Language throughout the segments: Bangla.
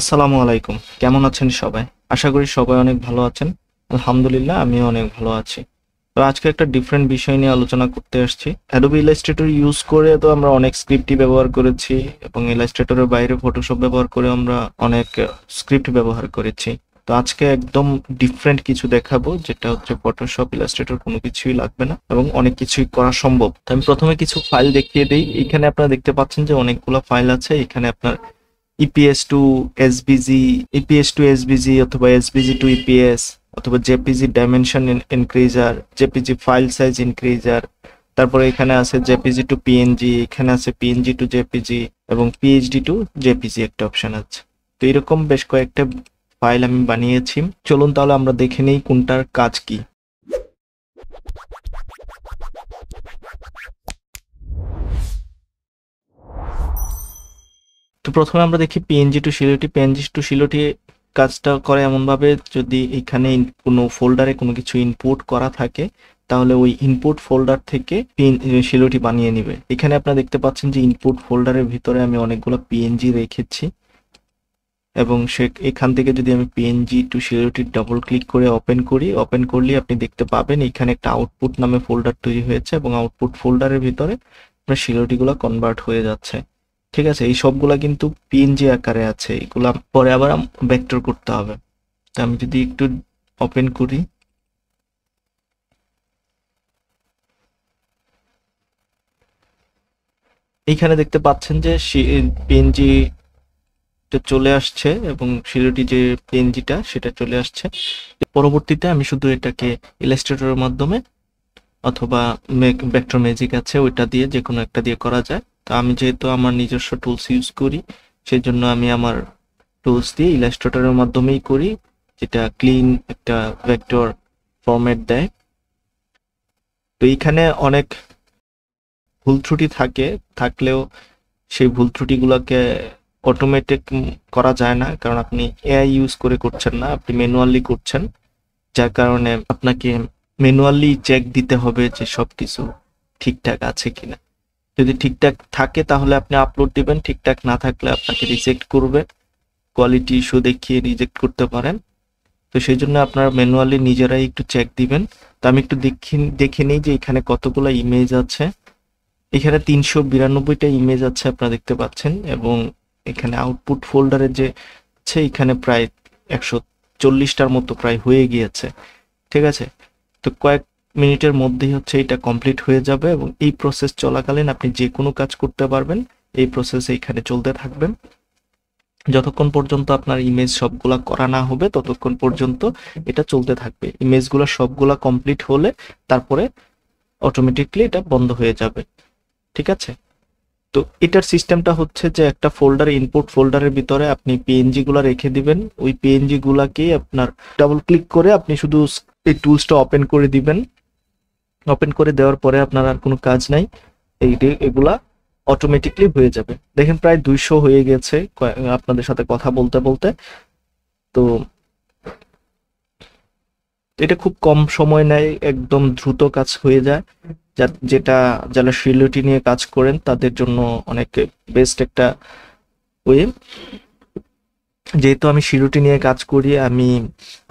আসসালামু আলাইকুম কেমন আছেন সবাই আশা করি সবাই অনেক ভালো আছেন আলহামদুলিল্লাহ আমিও অনেক ভালো আছি তো আজকে একটা ডিফারেন্ট বিষয় নিয়ে আলোচনা করতে আসছি অ্যাডোবি ইলাস্ট্রেটর ইউজ করে তো আমরা অনেক স্ক্রিপ্টই ব্যবহার করেছি এবং ইলাস্ট্রেটরের বাইরে ফটোশপ ব্যবহার করে আমরা অনেক স্ক্রিপ্ট ব্যবহার করেছি তো আজকে একদম ডিফারেন্ট কিছু দেখাবো যেটা হচ্ছে ফটোশপ ইলাস্ট্রেটর কোনো কিছুই লাগবে না এবং অনেক কিছুই করা সম্ভব তো আমি প্রথমে কিছু ফাইল দেখিয়ে দিই এখানে আপনারা দেখতে পাচ্ছেন যে অনেকগুলো ফাইল আছে এখানে আপনার EPS two SBG EPS two SBG অথবা এসবিজি টু ইপিএস অথবা JPG dimension ইনক্রিজার JPG file size ইনক্রিজার তারপরে এখানে আছে জেপিজি টু পিএনজি এখানে আছে পিএনজি টু জেপিজি এবং পিএইচডি টু জেপিজি একটা অপশন আছে তো এরকম বেশ কয়েকটা ফাইল আমি বানিয়েছি চলুন তাহলে আমরা দেখে নিই কোনটার কাজ কি তো প্রথমে আমরা দেখি PNG to silhouette PNG to silhouette কাজটা করে এমনভাবে যদি এখানে কোনো ফোল্ডারে কোনো কিছু ইনপুট করা থাকে তাহলে ওই ইনপুট ফোল্ডার থেকে পিন শিলোটি বানিয়ে নিবে এখানে আপনারা দেখতে পাচ্ছেন যে ইনপুট ফোল্ডারের ভিতরে আমি অনেকগুলো পিএনজি রেখেছি এবং সে এখান থেকে যদি আমি PNG to silhouette double click করে ওপেন করি ওপেন করলে আপনি দেখতে পাবেন এখানে একটা আউটপুট নামে ফোল্ডার তৈরি হয়েছে এবং আউটপুট ফোল্ডারের ভিতরে আপনার শিলোটিগুলো কনভার্ট হয়ে যাচ্ছে ঠিক আছে এই সবগুলা কিন্তু পিএনজি আকারে আছে এগুলা পরে আবার ভেক্টর করতে হবে তো আমি যদি একটু ওপেন করি এইখানে দেখতে পাচ্ছেন যে পিএনজি চলে আসছে এবং শিরোটি যে পিএনজিটা সেটা চলে আসছে পরবর্তীতে আমি শুধু এটাকে ইলাস্ট্রেটরের মাধ্যমে অথবা ভেক্টর ম্যাজিক আছে ওইটা দিয়ে যে কোনো একটা দিয়ে করা যায় তো আমি যেহেতু আমার নিজস্ব টুলস ইউজ করি সেজন্য আমি আমার টুলস দিয়ে ইলাস্ট্রেটরের মাধ্যমেই করি যেটা ক্লিন একটা ভেক্টর ফরম্যাট দেয় তো এইখানে অনেক ভুল ত্রুটি থাকে থাকলেও সেই ভুল ত্রুটিগুলোকে অটোমেটিক করা যায় না কারণ আপনি এআই ইউজ করে করছেন না আপনি ম্যানুয়ালি করছেন যার কারণে আপনাকে ম্যানুয়ালি চেক দিতে হবে যে সব কিছু ঠিকঠাক আছে কিনা যদি ঠিকঠাক থাকে তাহলে আপনি আপলোড দিবেন ঠিকঠাক না থাকলে আপনাকে রিজেক্ট করবে কোয়ালিটি ইস্যু দেখিয়ে রিজেক্ট করতে পারেন তো সেই জন্য আপনারা ম্যানুয়ালি নিজেরাই একটু চেক দিবেন তো আমি একটু দেখি দেখে নিই যে এখানে কতগুলো ইমেজ আছে এখানে তিনশো বিরানব্বইটা ইমেজ আছে আপনারা দেখতে পাচ্ছেন এবং এখানে আউটপুট ফোল্ডারে যে আছে এখানে প্রায় একশো চল্লিশটার মতো প্রায় হয়ে গিয়েছে ঠিক আছে তো কয়েক মিনিটের মধ্যেই হচ্ছে এটা কমপ্লিট হয়ে যাবে এবং এই প্রসেস চলাকালীন আপনি যে কোনো কাজ করতে পারবেন এই প্রসেস এইখানে চলতে থাকবেন যতক্ষণ পর্যন্ত আপনার ইমেজ সবগুলা করা না হবে ততক্ষণ পর্যন্ত এটা চলতে থাকবে ইমেজগুলো সবগুলা কমপ্লিট হলে তারপরে অটোমেটিকলি এটা বন্ধ হয়ে যাবে ঠিক আছে তো এটার সিস্টেমটা হচ্ছে যে একটা ফোল্ডার ইনপুট ফোল্ডারের ভিতরে আপনি পিএনজিগুলো রেখে দিবেন ওই পিএনজি আপনার ডাবল ক্লিক করে আপনি শুধু এই টুলসটা ওপেন করে দিবেন ওপেন করে দেওয়ার পরে আপনার আর কোনো কাজ নাই এই এগুলা অটোমেটিকলি হয়ে যাবে দেখেন প্রায় দুইশো হয়ে গেছে আপনাদের সাথে কথা বলতে বলতে তো এটা খুব কম সময় নেয় একদম দ্রুত কাজ হয়ে যায় যেটা যারা শিলটি নিয়ে কাজ করেন তাদের জন্য অনেক বেস্ট একটা ওয়ে যেহেতু আমি শিলটি নিয়ে কাজ করি আমি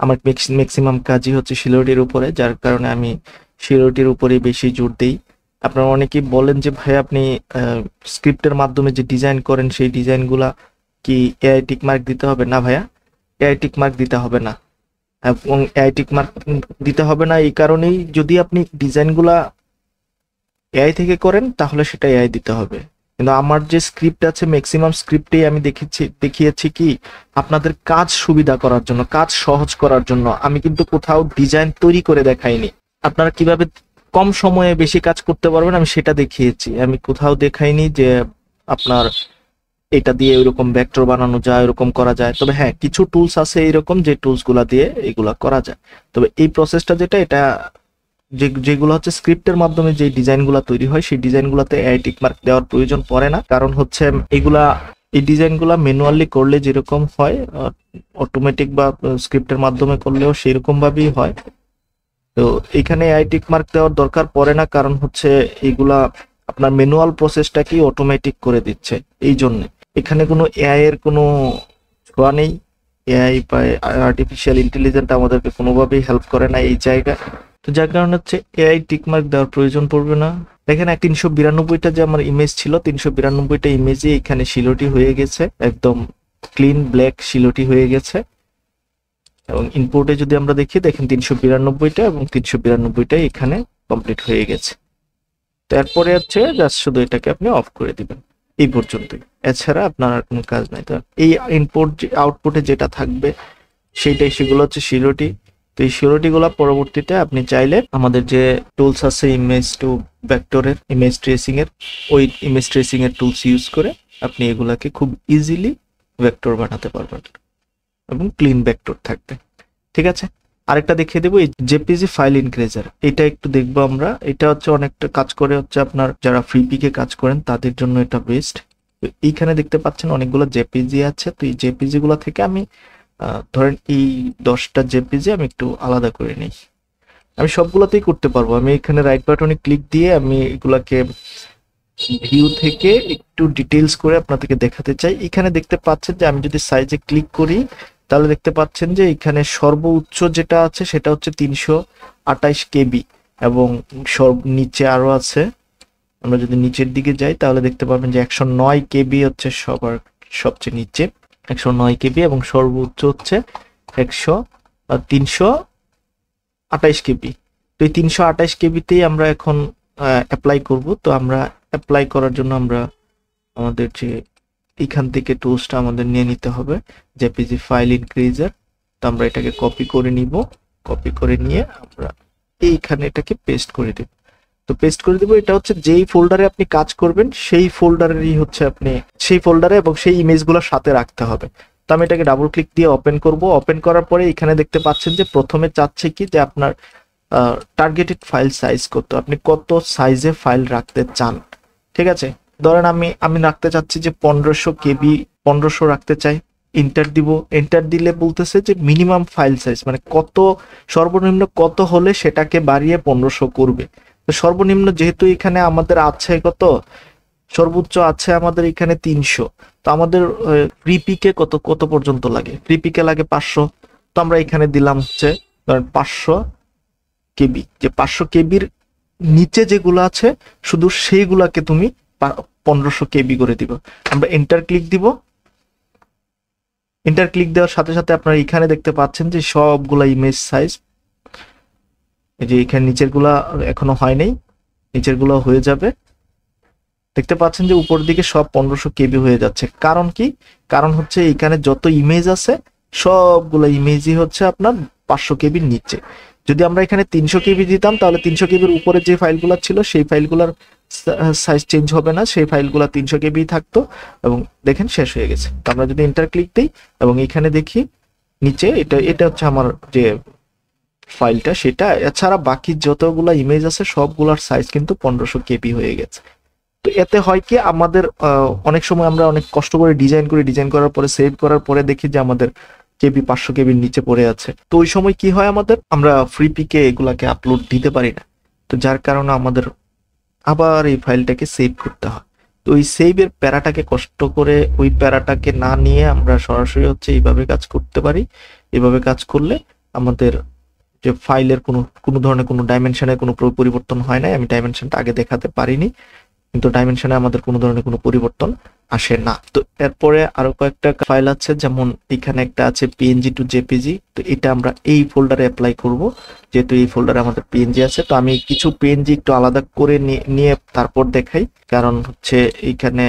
আমার ম্যাক্সিমাম কাজই হচ্ছে শিলটির উপরে যার কারণে আমি শিরোটির উপরে বেশি জোর দেই আপনারা অনেকেই বলেন যে ভাই আপনি স্ক্রিপ্টের মাধ্যমে যে ডিজাইন করেন সেই ডিজাইনগুলা কি এআই টিক মার্ক দিতে হবে না ভাইয়া এআই টিক মার্ক দিতে হবে না এবং এআই টিক মার্ক দিতে হবে না এই কারণেই যদি আপনি ডিজাইনগুলা এআই থেকে করেন তাহলে সেটা এআই দিতে হবে কিন্তু আমার যে স্ক্রিপ্ট আছে ম্যাক্সিমাম স্ক্রিপ্টেই আমি দেখেছি দেখিয়েছি কি আপনাদের কাজ সুবিধা করার জন্য কাজ সহজ করার জন্য আমি কিন্তু কোথাও ডিজাইন তৈরি করে দেখাইনি আপনারা কিভাবে কম সময়ে বেশি কাজ করতে পারবেন আমি সেটা দেখিয়েছি আমি কোথাও দেখাইনি যে আপনার এটা দিয়ে ওইরকম ভেক্টর বানানো যায় এরকম করা যায় তবে হ্যাঁ কিছু টুলস আছে এইরকম যে টুলস গুলা দিয়ে এগুলা করা যায় তবে এই প্রসেসটা যেটা এটা যে যেগুলো হচ্ছে স্ক্রিপ্টের মাধ্যমে যে ডিজাইনগুলো তৈরি হয় সেই ডিজাইনগুলোতে এআই মার্ক দেওয়ার প্রয়োজন পড়ে না কারণ হচ্ছে এগুলা এই ডিজাইনগুলো ম্যানুয়ালি করলে যেরকম হয় অটোমেটিক বা স্ক্রিপ্টের মাধ্যমে করলেও সেরকমভাবেই হয় তো এখানে আই টিক মার্ক দেওয়ার দরকার পড়ে না কারণ হচ্ছে এগুলা আপনার ম্যানুয়াল প্রসেসটাকেই অটোমেটিক করে দিচ্ছে এই জন্য এখানে কোনো এআই এর কোনো ছোঁয়া নেই এআই বা আর্টিফিশিয়াল ইন্টেলিজেন্ট আমাদেরকে কোনোভাবেই হেল্প করে না এই জায়গা তো যার কারণে হচ্ছে এআই টিক মার্ক দেওয়ার প্রয়োজন পড়বে না দেখেন তিনশো বিরানব্বইটা যে আমার ইমেজ ছিল তিনশো বিরানব্বইটা ইমেজে এখানে শিলটি হয়ে গেছে একদম ক্লিন ব্ল্যাক শিলটি হয়ে গেছে এবং ইনপুটে যদি আমরা দেখি দেখেন তিনশো বিরানব্বইটা এবং তিনশো বিরানব্বইটা এখানে কমপ্লিট হয়ে গেছে তো এরপরে হচ্ছে জাস্ট শুধু এটাকে আপনি অফ করে দিবেন এই পর্যন্তই এছাড়া আপনার আর কোনো কাজ নাই তো এই ইনপুট আউটপুটে যেটা থাকবে সেইটাই সেগুলো হচ্ছে শিরোটি তো এই শিরোটিগুলো পরবর্তীতে আপনি চাইলে আমাদের যে টুলস আছে ইমেজ টু ভেক্টরের ইমেজ ট্রেসিং এর ওই ইমেজ ট্রেসিং এর টুলস ইউজ করে আপনি এগুলাকে খুব ইজিলি ভেক্টর বানাতে পারবেন এবং ক্লিন ভেক্টর থাকবে ঠিক আছে আরেকটা দেখিয়ে দেবো এই জেপিজি ফাইল ইনক্রেজার এটা একটু দেখবো আমরা এটা হচ্ছে অনেকটা কাজ করে হচ্ছে আপনার যারা ফ্রিপিকে কাজ করেন তাদের জন্য এটা বেস্ট এইখানে দেখতে পাচ্ছেন অনেকগুলো জেপিজি আছে তো এই জেপিজি গুলা থেকে আমি ধরেন এই দশটা জেপিজি আমি একটু আলাদা করে নিই আমি সবগুলোতেই করতে পারবো আমি এখানে রাইট বাটনে ক্লিক দিয়ে আমি এগুলাকে ভিউ থেকে একটু ডিটেলস করে আপনাদেরকে দেখাতে চাই এখানে দেখতে পাচ্ছেন যে আমি যদি সাইজে ক্লিক করি তাহলে দেখতে পাচ্ছেন যে এখানে সর্বোচ্চ যেটা আছে সেটা হচ্ছে তিনশো আটাইশ কেবি এবং সর্ব নিচে আরও আছে আমরা যদি নিচের দিকে যাই তাহলে দেখতে পাবেন যে একশো নয় কেবি হচ্ছে সবার সবচেয়ে নিচে একশো নয় কেবি এবং সর্বোচ্চ হচ্ছে একশো তিনশো আটাইশ কেবি তো এই তিনশো আটাইশ কেবিতেই আমরা এখন অ্যাপ্লাই করব তো আমরা অ্যাপ্লাই করার জন্য আমরা আমাদের যে এখান থেকে টুলসটা আমাদের নিয়ে নিতে হবে জেপিজি ফাইল ইনক্রিজার তো আমরা এটাকে কপি করে নিব কপি করে নিয়ে আমরা এইখানে এটাকে পেস্ট করে দেব তো পেস্ট করে দেবো এটা হচ্ছে যেই ফোল্ডারে আপনি কাজ করবেন সেই ফোল্ডারেরই হচ্ছে আপনি সেই ফোল্ডারে এবং সেই ইমেজগুলোর সাথে রাখতে হবে তো আমি এটাকে ডাবল ক্লিক দিয়ে ওপেন করব ওপেন করার পরে এখানে দেখতে পাচ্ছেন যে প্রথমে চাচ্ছে কি যে আপনার টার্গেটেড ফাইল সাইজ কত আপনি কত সাইজে ফাইল রাখতে চান ঠিক আছে ধরেন আমি আমি রাখতে চাচ্ছি যে পনেরোশো কেবি পনেরোশো রাখতে চাই এন্টার দিব এন্টার দিলে বলতেছে যে মিনিমাম ফাইল সাইজ মানে কত সর্বনিম্ন কত হলে সেটাকে বাড়িয়ে পনেরোশো করবে তো সর্বনিম্ন যেহেতু এখানে আমাদের আছে কত সর্বোচ্চ আছে আমাদের এখানে তিনশো তো আমাদের রিপিকে কত কত পর্যন্ত লাগে রিপিকে লাগে পাঁচশো তো আমরা এখানে দিলাম হচ্ছে ধরেন পাঁচশো কেবি যে পাঁচশো কেবির নিচে যেগুলো আছে শুধু সেইগুলাকে তুমি পনেরোশো কেবি করে দিব আমরা এন্টার ক্লিক দিব এন্টার ক্লিক দেওয়ার সাথে সাথে আপনারা এখানে দেখতে পাচ্ছেন যে সবগুলা ইমেজ সাইজ এই যে এখানে নিচেরগুলা এখনো হয় নাই নিচেরগুলো হয়ে যাবে দেখতে পাচ্ছেন যে উপর দিকে সব পনেরোশো কেবি হয়ে যাচ্ছে কারণ কি কারণ হচ্ছে এখানে যত ইমেজ আছে সবগুলো ইমেজই হচ্ছে আপনার পাঁচশো কেবির নিচে যদি আমরা এখানে তিনশো কেবি দিতাম তাহলে তিনশো কেবির উপরে যে ফাইলগুলো ছিল সেই ফাইলগুলোর সাইজ চেঞ্জ হবে না সেই ফাইলগুলো তিনশো কেবি থাকতো এবং দেখেন শেষ হয়ে গেছে তো আমরা যদি ইন্টার ক্লিক দিই এবং এখানে দেখি নিচে এটা এটা হচ্ছে আমার যে ফাইলটা সেটা এছাড়া বাকি যতগুলো ইমেজ আছে সবগুলোর সাইজ কিন্তু পনেরোশো কেবি হয়ে গেছে তো এতে হয় কি আমাদের অনেক সময় আমরা অনেক কষ্ট করে ডিজাইন করি ডিজাইন করার পরে সেভ করার পরে দেখি যে আমাদের কেবি পাঁচশো কেবির নিচে পড়ে আছে তো ওই সময় কি হয় আমাদের আমরা ফ্রি পিকে এগুলাকে আপলোড দিতে পারি না তো যার কারণে আমাদের আবার এই ফাইলটাকে সেভ করতে হয় তো ওই সেভের প্যারাটাকে কষ্ট করে ওই প্যারাটাকে না নিয়ে আমরা সরাসরি হচ্ছে এইভাবে কাজ করতে পারি এভাবে কাজ করলে আমাদের যে ফাইলের কোনো কোনো ধরনের কোনো ডাইমেনশনে কোনো পরিবর্তন হয় নাই আমি ডাইমেনশনটা আগে দেখাতে পারিনি কিন্তু ডাইমেনশনে আমাদের কোনো ধরনের কোনো পরিবর্তন আসে না তো এরপরে আরো কয়েকটা ফাইল আছে যেমন এখানে একটা আছে পিএনজি টু জেপিজি তো এটা আমরা এই ফোল্ডারে অ্যাপ্লাই করব যেহেতু এই ফোল্ডারে আমাদের পিএনজি আছে তো আমি কিছু পিএনজি একটু আলাদা করে নিয়ে তারপর দেখাই কারণ হচ্ছে এখানে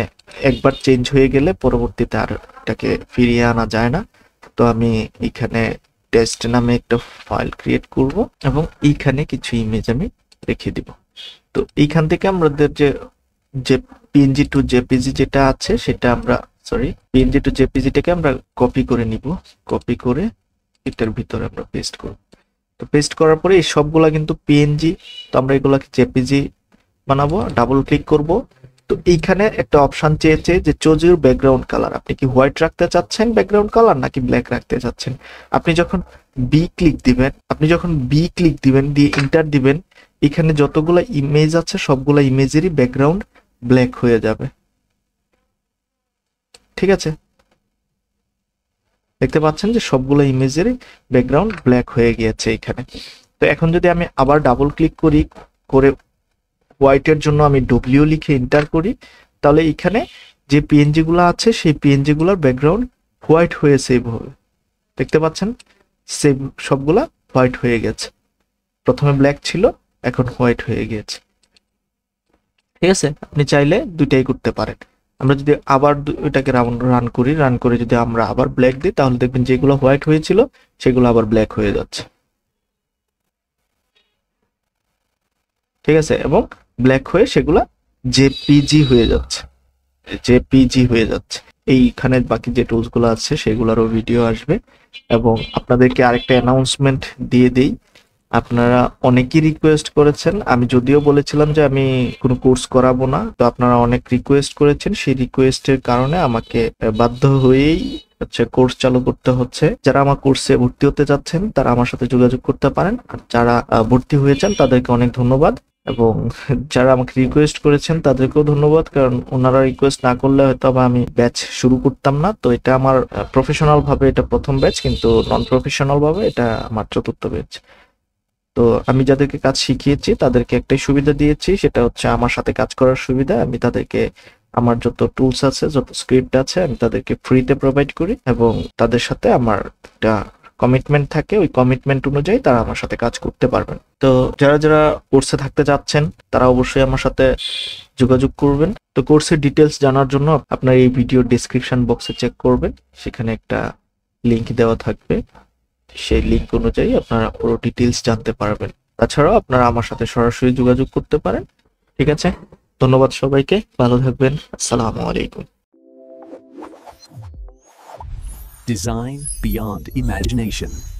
একবার চেঞ্জ হয়ে গেলে পরবর্তীতে আর এটাকে ফিরিয়ে আনা যায় না তো আমি এখানে টেস্ট নামে একটা ফাইল ক্রিয়েট করব এবং এইখানে কিছু ইমেজ আমি রেখে দিব তো এইখান থেকে আমাদের যে যে পিএনজি টু জেপিজি যেটা আছে সেটা আমরা সরি পিএনজি টু জেপিজি টাকে আমরা কপি করে নিব কপি করে এটার ভিতরে আমরা পেস্ট করব তো পেস্ট করার পরে এই সবগুলা কিন্তু পিএনজি তো আমরা এগুলাকে জেপিজি বানাবো ডাবল ক্লিক করব তো এইখানে একটা অপশান চেয়েছে যে চোজ ইউর ব্যাকগ্রাউন্ড কালার আপনি কি হোয়াইট রাখতে চাচ্ছেন ব্যাকগ্রাউন্ড কালার নাকি ব্ল্যাক রাখতে চাচ্ছেন আপনি যখন বি ক্লিক দিবেন আপনি যখন বি ক্লিক দিবেন দিয়ে ইন্টার দিবেন এখানে যতগুলো ইমেজ আছে সবগুলো ইমেজেরই ব্যাকগ্রাউন্ড ব্ল্যাক হয়ে যাবে ঠিক আছে দেখতে পাচ্ছেন যে সবগুলো ইমেজেরই ব্যাকগ্রাউন্ড ব্ল্যাক হয়ে গিয়েছে এখানে তো এখন যদি আমি আবার ডাবল ক্লিক করি করে হোয়াইটের জন্য আমি ডব্লিউ লিখে এন্টার করি তাহলে এখানে যে পিএনজিগুলো আছে সেই পিএনজিগুলোর ব্যাকগ্রাউন্ড হোয়াইট হয়ে সেভ হবে দেখতে পাচ্ছেন সেভ সবগুলা হোয়াইট হয়ে গেছে প্রথমে ব্ল্যাক ছিল এখন হোয়াইট হয়ে গিয়েছে ঠিক আছে আপনি চাইলে দুইটাই করতে পারেন আমরা যদি আবার এটাকে রান করি রান করে যদি আমরা আবার ব্ল্যাক দিই তাহলে দেখবেন যেগুলো হোয়াইট হয়েছিল সেগুলো আবার ব্ল্যাক হয়ে যাচ্ছে ঠিক আছে এবং ব্ল্যাক হয়ে সেগুলো জেপিজি হয়ে যাচ্ছে জেপিজি হয়ে যাচ্ছে এইখানে বাকি যে টুলসগুলো আছে সেগুলোরও ভিডিও আসবে এবং আপনাদেরকে আরেকটা অ্যানাউন্সমেন্ট দিয়ে দিই আপনারা অনেকেই রিকোয়েস্ট করেছেন আমি যদিও বলেছিলাম যে আমি কোনো কোর্স করাবো না তো আপনারা অনেক রিকোয়েস্ট করেছেন সেই রিকোয়েস্টের কারণে আমাকে বাধ্য হয়েই হচ্ছে কোর্স চালু করতে হচ্ছে যারা আমার কোর্সে ভর্তি হতে চাচ্ছেন তারা আমার সাথে যোগাযোগ করতে পারেন আর যারা ভর্তি হয়েছেন তাদেরকে অনেক ধন্যবাদ এবং যারা আমাকে রিকোয়েস্ট করেছেন তাদেরকেও ধন্যবাদ কারণ ওনারা রিকোয়েস্ট না করলে হয়তো বা আমি ব্যাচ শুরু করতাম না তো এটা আমার প্রফেশনাল ভাবে এটা প্রথম ব্যাচ কিন্তু নন প্রফেশনাল ভাবে এটা আমার চতুর্থ ব্যাচ তো আমি যাদেরকে কাজ শিখিয়েছি তাদেরকে একটাই সুবিধা দিয়েছি সেটা হচ্ছে আমার সাথে কাজ করার সুবিধা আমি তাদেরকে আমার যত টুলস আছে যত স্ক্রিপ্ট আছে আমি তাদেরকে ফ্রিতে প্রোভাইড করি এবং তাদের সাথে আমার একটা কমিটমেন্ট থাকে ওই কমিটমেন্ট অনুযায়ী তারা আমার সাথে কাজ করতে পারবেন তো যারা যারা কোর্সে থাকতে যাচ্ছেন তারা অবশ্যই আমার সাথে যোগাযোগ করবেন তো কোর্সের ডিটেলস জানার জন্য আপনার এই ভিডিও ডিসক্রিপশন বক্সে চেক করবেন সেখানে একটা লিংক দেওয়া থাকবে সেই লিঙ্ক অনুযায়ী আপনারা পুরো ডিটেলস জানতে পারবেন তাছাড়াও আপনারা আমার সাথে সরাসরি যোগাযোগ করতে পারেন ঠিক আছে ধন্যবাদ সবাইকে ভালো থাকবেন আসসালামু আলাইকুম ডিজাইন বিয়ন্ড ইমাজিনেশন